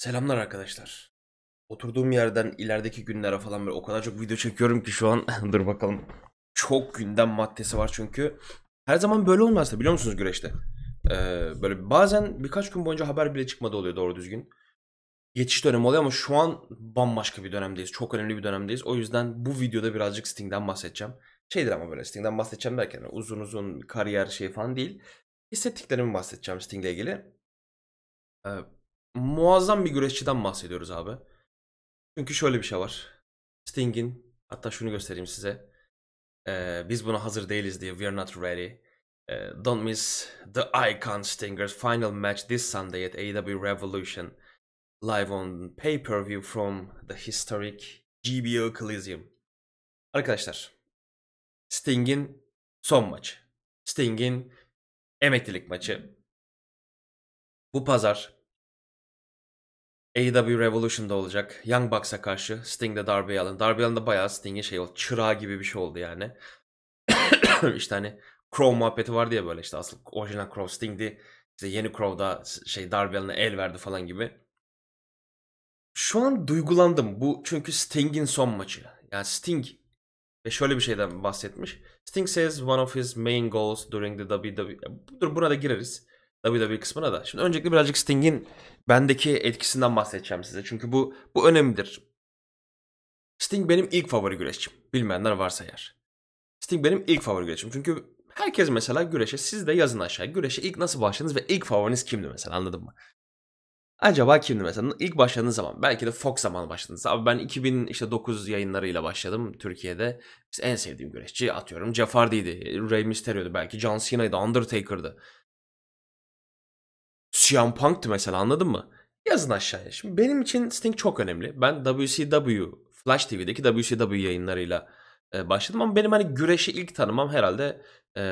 Selamlar arkadaşlar. Oturduğum yerden ilerideki günlere falan böyle o kadar çok video çekiyorum ki şu an dur bakalım. Çok gündem maddesi var çünkü. Her zaman böyle olmaz da biliyor musunuz güreşte? Ee, böyle bazen birkaç gün boyunca haber bile çıkmadı oluyor doğru düzgün. Geçiş dönemi oluyor ama şu an bambaşka bir dönemdeyiz. Çok önemli bir dönemdeyiz. O yüzden bu videoda birazcık Sting'den bahsedeceğim. Şeydir ama böyle Sting'den bahsedeceğim derken hani uzun uzun kariyer şey falan değil. Hissettiklerimi bahsedeceğim Sting'le ilgili. Ee, muazzam bir güreşçiden bahsediyoruz abi. Çünkü şöyle bir şey var. Sting'in hatta şunu göstereyim size. Ee, biz buna hazır değiliz diye we are not ready. Ee, don't miss the Icon Stingers final match this Sunday at AEW Revolution. Live on pay-per-view from the historic GBO Coliseum. Arkadaşlar Sting'in son maçı. Sting'in emeklilik maçı. Bu pazar AEW Revolution'da olacak. Young Bucks'a karşı Sting de Darby Allin. Darby Allin de bayağı Sting'in şey oldu. Çırağı gibi bir şey oldu yani. İşte hani Crow muhabbeti vardı ya böyle işte asıl orijinal Crow Sting'di. İşte yeni Crow'da şey Darby Allin'e el verdi falan gibi. Şu an duygulandım. Bu çünkü Sting'in son maçı. Yani Sting ve şöyle bir şeyden bahsetmiş. Sting says one of his main goals during the WWE. Dur buna da gireriz. WWE kısmına da. Şimdi öncelikle birazcık Sting'in bendeki etkisinden bahsedeceğim size. Çünkü bu bu önemlidir. Sting benim ilk favori güreşçim. Bilmeyenler varsa eğer. Sting benim ilk favori güreşçim. Çünkü herkes mesela güreşe siz de yazın aşağı. Güreşe ilk nasıl başladınız ve ilk favoriniz kimdi mesela anladın mı? Acaba kimdi mesela? İlk başladığınız zaman belki de Fox zamanı başladınız. Abi ben 2009 yayınlarıyla başladım Türkiye'de. İşte en sevdiğim güreşçi atıyorum Jeff Hardy'ydi, Rey Mysterio'du belki, John Cena'ydı, Undertaker'dı. CM Punk'tı mesela anladın mı? Yazın aşağıya. Şimdi benim için Sting çok önemli. Ben WCW, Flash TV'deki WCW yayınlarıyla e, başladım ama benim hani güreşi ilk tanımam herhalde e,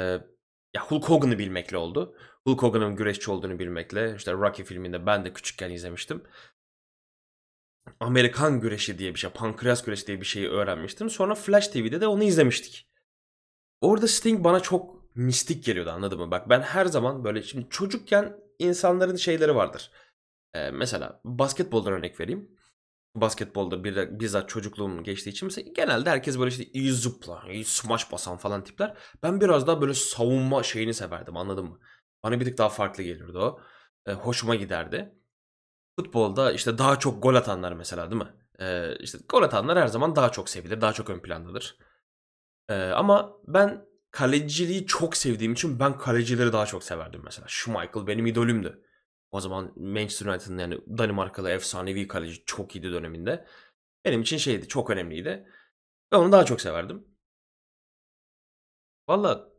ya Hulk Hogan'ı bilmekle oldu. Hulk Hogan'ın güreşçi olduğunu bilmekle. işte Rocky filminde ben de küçükken izlemiştim. Amerikan güreşi diye bir şey, pankreas güreşi diye bir şeyi öğrenmiştim. Sonra Flash TV'de de onu izlemiştik. Orada Sting bana çok mistik geliyordu anladın mı? Bak ben her zaman böyle şimdi çocukken insanların şeyleri vardır. Ee, mesela basketboldan örnek vereyim. Basketbolda bir, de bizzat çocukluğum geçtiği için mesela genelde herkes böyle işte iyi zıpla, iyi smaç basan falan tipler. Ben biraz daha böyle savunma şeyini severdim anladın mı? Bana bir tık daha farklı gelirdi o. Ee, hoşuma giderdi. Futbolda işte daha çok gol atanlar mesela değil mi? Ee, işte gol atanlar her zaman daha çok sevilir, daha çok ön plandadır. Ee, ama ben kaleciliği çok sevdiğim için ben kalecileri daha çok severdim mesela. şu Michael benim idolümdü. O zaman Manchester United'ın yani Danimarkalı efsanevi kaleci çok iyiydi döneminde. Benim için şeydi çok önemliydi. Ve onu daha çok severdim. Valla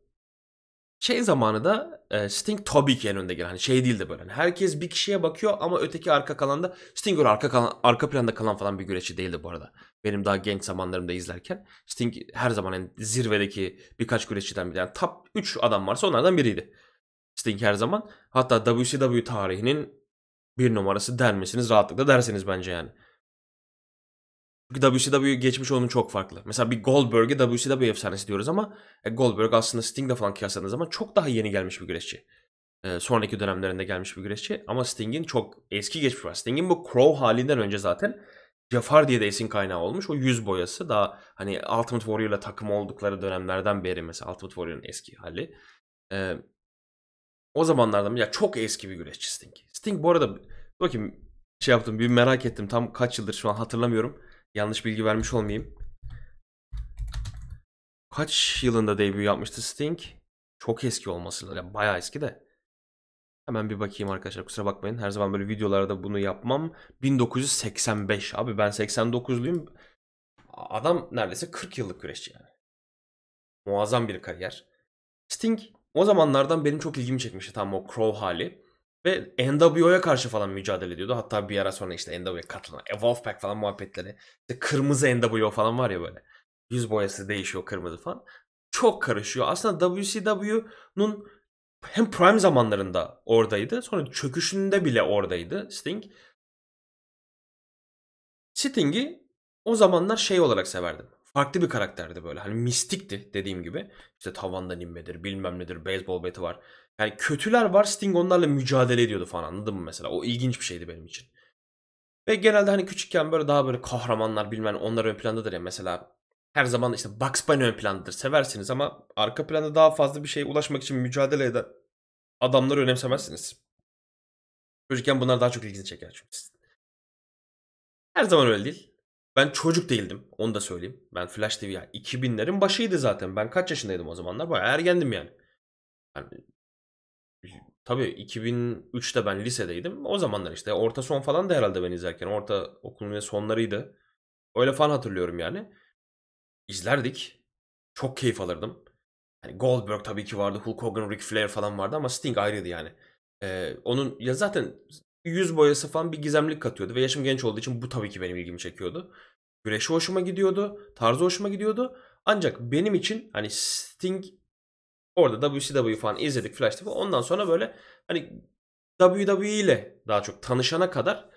şey zamanı da e, Sting tabii ki en önde gelen. Hani şey değildi böyle. Hani herkes bir kişiye bakıyor ama öteki arka kalanda Sting öyle arka, kalan, arka planda kalan falan bir güreşçi değildi bu arada. Benim daha genç zamanlarımda izlerken Sting her zaman en zirvedeki birkaç güreşçiden biri. Yani top 3 adam varsa onlardan biriydi. Sting her zaman. Hatta WCW tarihinin bir numarası der Rahatlıkla dersiniz bence yani. WCW geçmiş onun çok farklı. Mesela bir Goldberg'i WCW efsanesi diyoruz ama e, Goldberg aslında Sting'le falan kıyasladığınız zaman çok daha yeni gelmiş bir güreşçi. E, sonraki dönemlerinde gelmiş bir güreşçi. Ama Sting'in çok eski geçmiş var. Sting'in bu Crow halinden önce zaten Jafar diye de esin kaynağı olmuş. O yüz boyası daha hani Ultimate Warrior'la takım oldukları dönemlerden beri mesela Ultimate Warrior'ın eski hali. E, o zamanlardan ya çok eski bir güreşçi Sting. Sting bu arada bakayım şey yaptım bir merak ettim tam kaç yıldır şu an hatırlamıyorum. Yanlış bilgi vermiş olmayayım. Kaç yılında debut yapmıştı Sting? Çok eski olması lazım. Yani bayağı eski de. Hemen bir bakayım arkadaşlar kusura bakmayın. Her zaman böyle videolarda bunu yapmam. 1985 abi ben 89'luyum. Adam neredeyse 40 yıllık güreşçi yani. Muazzam bir kariyer. Sting o zamanlardan benim çok ilgimi çekmişti tam o Crow hali. Ve NWO'ya karşı falan mücadele ediyordu. Hatta bir ara sonra işte NWO'ya katılan Evolve pack falan muhabbetleri. İşte kırmızı NWO falan var ya böyle. Yüz boyası değişiyor kırmızı falan. Çok karışıyor. Aslında WCW'nun hem prime zamanlarında oradaydı. Sonra çöküşünde bile oradaydı Sting. Sting'i o zamanlar şey olarak severdim. Farklı bir karakterdi böyle. Hani mistikti dediğim gibi. İşte tavandan inmedir, bilmem nedir, beyzbol beti var. Yani kötüler var Sting onlarla mücadele ediyordu falan anladın mı mesela? O ilginç bir şeydi benim için. Ve genelde hani küçükken böyle daha böyle kahramanlar bilmem onlar ön plandadır ya mesela. Her zaman işte Bugs Bunny ön plandadır seversiniz ama arka planda daha fazla bir şeye ulaşmak için mücadele eden adamları önemsemezsiniz. Çocukken bunlar daha çok ilginizi çeker çünkü. Her zaman öyle değil. Ben çocuk değildim. Onu da söyleyeyim. Ben Flash TV ya 2000'lerin başıydı zaten. Ben kaç yaşındaydım o zamanlar? Bayağı ergendim yani. yani Tabii 2003'te ben lisedeydim. O zamanlar işte orta son falan da herhalde ben izlerken. Orta okulun ve sonlarıydı. Öyle falan hatırlıyorum yani. İzlerdik. Çok keyif alırdım. hani Goldberg tabii ki vardı. Hulk Hogan, Ric Flair falan vardı ama Sting ayrıydı yani. Ee, onun ya zaten yüz boyası falan bir gizemlik katıyordu ve yaşım genç olduğu için bu tabii ki benim ilgimi çekiyordu. Güreşi hoşuma gidiyordu, tarzı hoşuma gidiyordu. Ancak benim için hani Sting Orada WCW falan izledik Flash TV. Ondan sonra böyle hani WWE ile daha çok tanışana kadar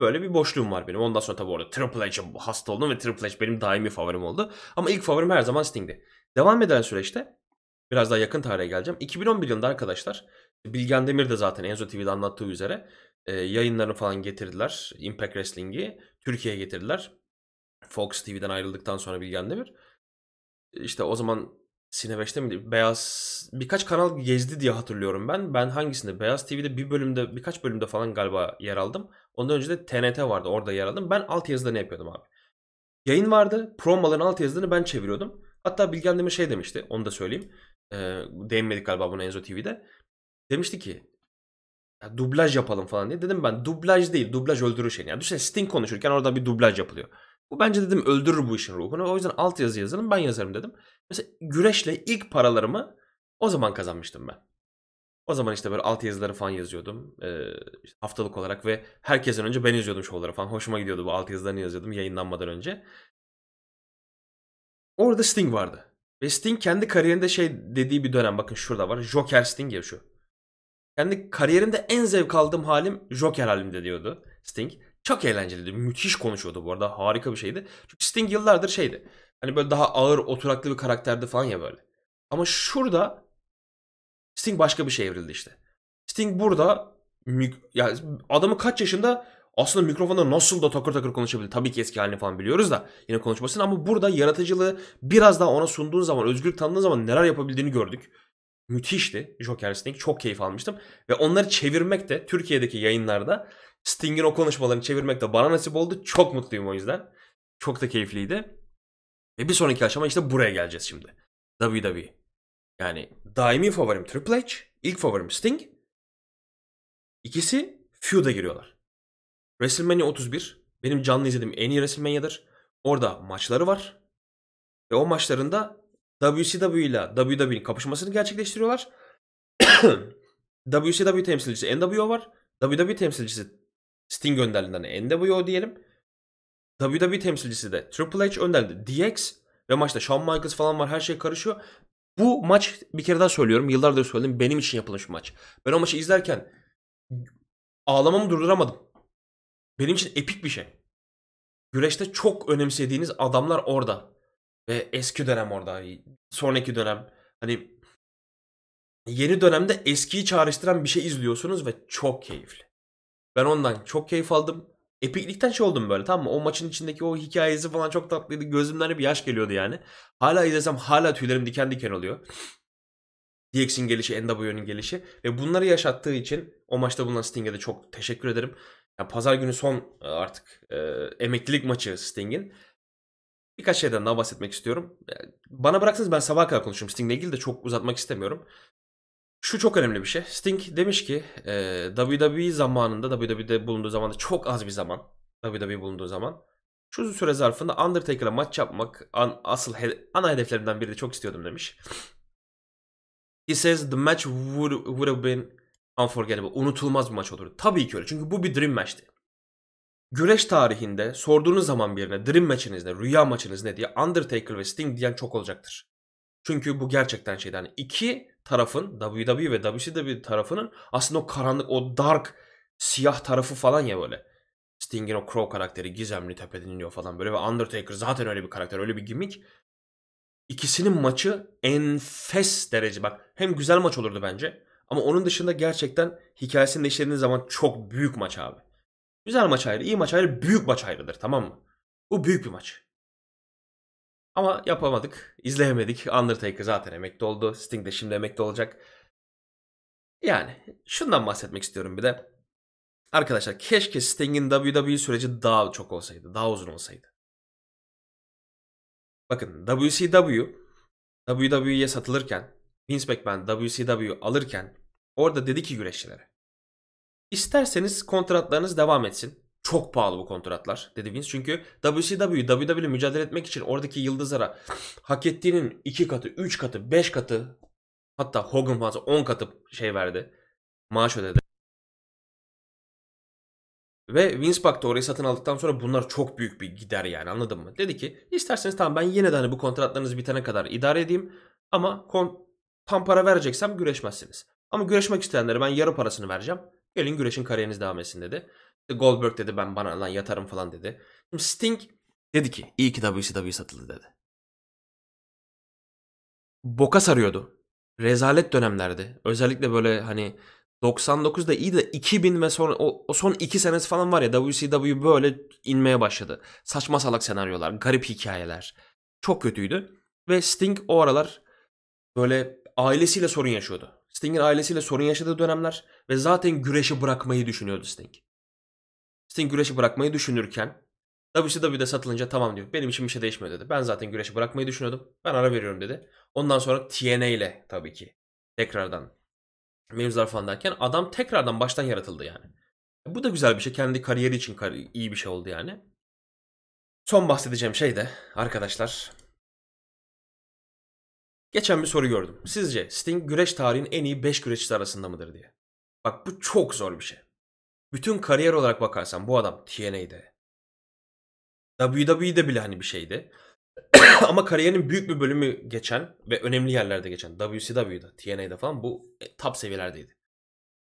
böyle bir boşluğum var benim. Ondan sonra tabii orada Triple H'e hasta oldum ve Triple H benim daimi favorim oldu. Ama ilk favorim her zaman Sting'di. Devam eden süreçte biraz daha yakın tarihe geleceğim. 2011 yılında arkadaşlar Bilgen Demir de zaten Enzo TV'de anlattığı üzere e, yayınlarını falan getirdiler. Impact Wrestling'i Türkiye'ye getirdiler. Fox TV'den ayrıldıktan sonra Bilgen Demir. E, işte o zaman Cinebeş'te mi? Beyaz birkaç kanal gezdi diye hatırlıyorum ben. Ben hangisinde? Beyaz TV'de bir bölümde birkaç bölümde falan galiba yer aldım. Ondan önce de TNT vardı orada yer aldım. Ben alt yazıda ne yapıyordum abi? Yayın vardı. Promaların alt yazılarını ben çeviriyordum. Hatta Bilgen Demir şey demişti. Onu da söyleyeyim. E, değinmedik galiba buna Enzo TV'de. Demişti ki ya, dublaj yapalım falan diye. Dedim ben dublaj değil. Dublaj öldürür şeyini. Yani düşünsene Sting konuşurken orada bir dublaj yapılıyor. Bu bence dedim öldürür bu işin ruhunu. O yüzden altyazı yazalım ben yazarım dedim. Mesela güreşle ilk paralarımı o zaman kazanmıştım ben. O zaman işte böyle alt yazıları falan yazıyordum e, haftalık olarak ve herkesten önce ben yazıyordum şovları falan. Hoşuma gidiyordu bu alt yazılarını yazıyordum yayınlanmadan önce. Orada Sting vardı. Ve Sting kendi kariyerinde şey dediği bir dönem bakın şurada var. Joker Sting ya şu. Kendi kariyerimde en zevk aldığım halim Joker halimde diyordu Sting. Çok eğlenceliydi. Müthiş konuşuyordu bu arada. Harika bir şeydi. Çünkü Sting yıllardır şeydi. Hani böyle daha ağır oturaklı bir karakterdi falan ya böyle. Ama şurada Sting başka bir şey evrildi işte. Sting burada ya adamı kaç yaşında aslında mikrofonda nasıl da takır takır konuşabilir. Tabii ki eski halini falan biliyoruz da yine konuşmasın ama burada yaratıcılığı biraz daha ona sunduğun zaman, özgürlük tanıdığın zaman neler yapabildiğini gördük. Müthişti Joker Sting. Çok keyif almıştım. Ve onları çevirmek de Türkiye'deki yayınlarda Sting'in o konuşmalarını çevirmek de bana nasip oldu. Çok mutluyum o yüzden. Çok da keyifliydi. Ve bir sonraki aşama işte buraya geleceğiz şimdi. WWE. Yani daimi favorim Triple H, ilk favorim Sting. İkisi feud'a giriyorlar. WrestleMania 31 benim canlı izlediğim en iyi WrestleMania'dır. Orada maçları var. Ve o maçlarında WCW ile WWE'nin kapışmasını gerçekleştiriyorlar. WCW temsilcisi NWO var. WWE temsilcisi Sting önderliğinden NWO diyelim. WWE temsilcisi de Triple H önderliğinde DX ve maçta Shawn Michaels falan var her şey karışıyor. Bu maç bir kere daha söylüyorum yıllardır söyledim benim için yapılmış bir maç. Ben o maçı izlerken ağlamamı durduramadım. Benim için epik bir şey. Güreşte çok önemsediğiniz adamlar orada. Ve eski dönem orada. Sonraki dönem. Hani yeni dönemde eskiyi çağrıştıran bir şey izliyorsunuz ve çok keyifli. Ben ondan çok keyif aldım. Epiklikten şey oldum böyle tamam mı? O maçın içindeki o hikayesi falan çok tatlıydı. Gözümden bir yaş geliyordu yani. Hala izlesem hala tüylerim diken diken oluyor. DX'in gelişi, NWO'nun gelişi ve bunları yaşattığı için o maçta bulunan Sting'e de çok teşekkür ederim. Yani pazar günü son e, artık e, emeklilik maçı Sting'in. Birkaç şeyden daha bahsetmek istiyorum. Bana bıraksanız ben sabah kadar konuşurum Sting'le ilgili de çok uzatmak istemiyorum. Şu çok önemli bir şey. Sting demiş ki e, WWE zamanında, WWE'de bulunduğu zamanda çok az bir zaman. WWE bulunduğu zaman. Şu süre zarfında Undertaker'a maç yapmak an, asıl he, ana hedeflerimden biri de çok istiyordum demiş. He says the match would, would have been unforgettable. Unutulmaz bir maç olurdu. Tabii ki öyle. Çünkü bu bir dream maçtı. Güreş tarihinde sorduğunuz zaman birine dream maçınız ne, rüya maçınız ne diye Undertaker ve Sting diyen çok olacaktır. Çünkü bu gerçekten şeyden. Yani iki tarafın WWE ve WCW tarafının aslında o karanlık, o dark siyah tarafı falan ya böyle. Sting'in o Crow karakteri gizemli tepeden iniyor falan böyle ve Undertaker zaten öyle bir karakter, öyle bir gimmick. İkisinin maçı enfes derece. Bak hem güzel maç olurdu bence ama onun dışında gerçekten hikayesini işlediğiniz zaman çok büyük maç abi. Güzel maç ayrı, iyi maç ayrı, büyük maç ayrıdır tamam mı? Bu büyük bir maç. Ama yapamadık. İzleyemedik. Undertaker zaten emekli oldu. Sting de şimdi emekli olacak. Yani şundan bahsetmek istiyorum bir de. Arkadaşlar keşke Sting'in WWE süreci daha çok olsaydı. Daha uzun olsaydı. Bakın WCW WWE'ye satılırken Vince McMahon WCW alırken orada dedi ki güreşçilere. İsterseniz kontratlarınız devam etsin. Çok pahalı bu kontratlar dedi Vince. Çünkü WCW, WWE mücadele etmek için oradaki yıldızlara hak ettiğinin 2 katı, 3 katı, 5 katı hatta Hogan fazla 10 katı şey verdi. Maaş ödedi. Ve Vince Buck orayı satın aldıktan sonra bunlar çok büyük bir gider yani anladın mı? Dedi ki isterseniz tamam ben yine de hani bu kontratlarınız bitene kadar idare edeyim ama kon tam para vereceksem güreşmezsiniz. Ama güreşmek isteyenlere ben yarı parasını vereceğim. Gelin güreşin kariyeriniz devam etsin dedi. Goldberg dedi ben bana lan yatarım falan dedi. Şimdi Sting dedi ki iyi ki WCW satıldı dedi. Boka sarıyordu. Rezalet dönemlerdi. Özellikle böyle hani 99'da iyi de 2000 ve sonra o, o son 2 senesi falan var ya WCW böyle inmeye başladı. Saçma salak senaryolar, garip hikayeler. Çok kötüydü. Ve Sting o aralar böyle ailesiyle sorun yaşıyordu. Sting'in ailesiyle sorun yaşadığı dönemler ve zaten güreşi bırakmayı düşünüyordu Sting. Sting güreşi bırakmayı düşünürken WCW'de satılınca tamam diyor. Benim için bir şey değişmiyor dedi. Ben zaten güreşi bırakmayı düşünüyordum. Ben ara veriyorum dedi. Ondan sonra TNA ile tabii ki tekrardan mevzular falan derken adam tekrardan baştan yaratıldı yani. Bu da güzel bir şey. Kendi kariyeri için iyi bir şey oldu yani. Son bahsedeceğim şey de arkadaşlar. Geçen bir soru gördüm. Sizce Sting güreş tarihinin en iyi 5 güreşçisi arasında mıdır diye. Bak bu çok zor bir şey bütün kariyer olarak bakarsan bu adam TNA'de. WWE'de bile hani bir şeydi. Ama kariyerinin büyük bir bölümü geçen ve önemli yerlerde geçen WCW'da, TNA'da falan bu e, top seviyelerdeydi.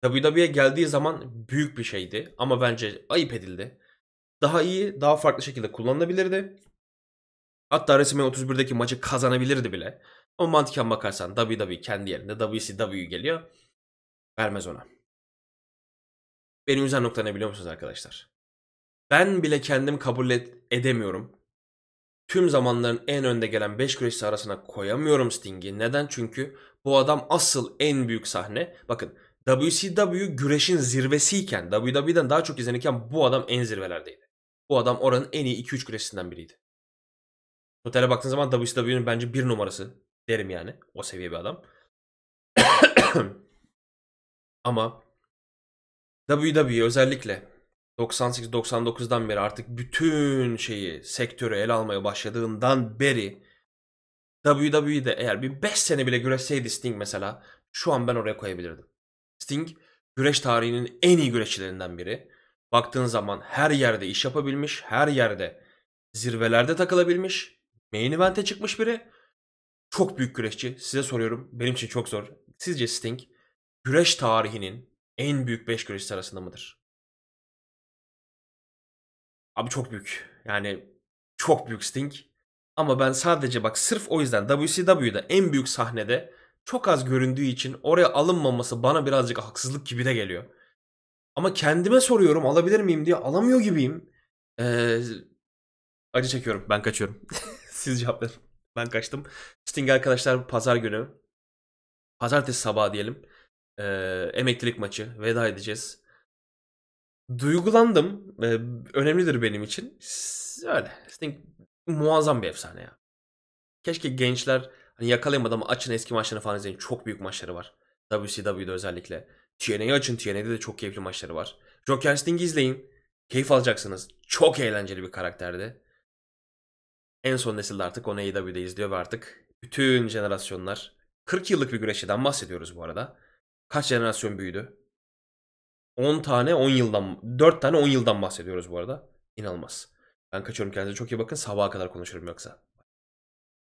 WWE'ye geldiği zaman büyük bir şeydi ama bence ayıp edildi. Daha iyi, daha farklı şekilde kullanılabilirdi. Hatta resmen 31'deki maçı kazanabilirdi bile. Ama mantıken bakarsan WWE kendi yerinde WCW geliyor. Vermez ona. Benim güzel nokta ne biliyor musunuz arkadaşlar? Ben bile kendim kabul et, edemiyorum. Tüm zamanların en önde gelen 5 güreşçi arasına koyamıyorum Sting'i. Neden? Çünkü bu adam asıl en büyük sahne. Bakın WCW güreşin zirvesiyken, WWE'den daha çok izlenirken bu adam en zirvelerdeydi. Bu adam oranın en iyi 2-3 güreşçisinden biriydi. Totale baktığın zaman WCW'nin bence bir numarası derim yani. O seviye bir adam. Ama WWE özellikle 98-99'dan beri artık bütün şeyi sektörü ele almaya başladığından beri WWE'de eğer bir 5 sene bile güreşseydi Sting mesela şu an ben oraya koyabilirdim. Sting güreş tarihinin en iyi güreşçilerinden biri. Baktığın zaman her yerde iş yapabilmiş, her yerde zirvelerde takılabilmiş, main event'e çıkmış biri. Çok büyük güreşçi. Size soruyorum. Benim için çok zor. Sizce Sting güreş tarihinin en büyük 5 güreşçisi arasında mıdır? Abi çok büyük. Yani çok büyük Sting. Ama ben sadece bak sırf o yüzden WCW'da en büyük sahnede çok az göründüğü için oraya alınmaması bana birazcık haksızlık gibi de geliyor. Ama kendime soruyorum alabilir miyim diye alamıyor gibiyim. Ee, acı çekiyorum ben kaçıyorum. Siz cevap verin. Ben kaçtım. Sting arkadaşlar pazar günü. Pazartesi sabahı diyelim e, emeklilik maçı. Veda edeceğiz. Duygulandım. E, önemlidir benim için. Öyle. Sting muazzam bir efsane ya. Keşke gençler hani yakalayamadı açın eski maçlarını falan izleyin. Çok büyük maçları var. WCW'de özellikle. TNA'yı açın. TNA'de de çok keyifli maçları var. Joker Sting'i izleyin. Keyif alacaksınız. Çok eğlenceli bir karakterdi. En son nesilde artık onu AEW'de izliyor ve artık bütün jenerasyonlar 40 yıllık bir güreşçiden bahsediyoruz bu arada kaç jenerasyon büyüdü? 10 tane 10 yıldan 4 tane 10 yıldan bahsediyoruz bu arada. İnanılmaz. Ben kaçıyorum kendinize çok iyi bakın. Sabaha kadar konuşurum yoksa.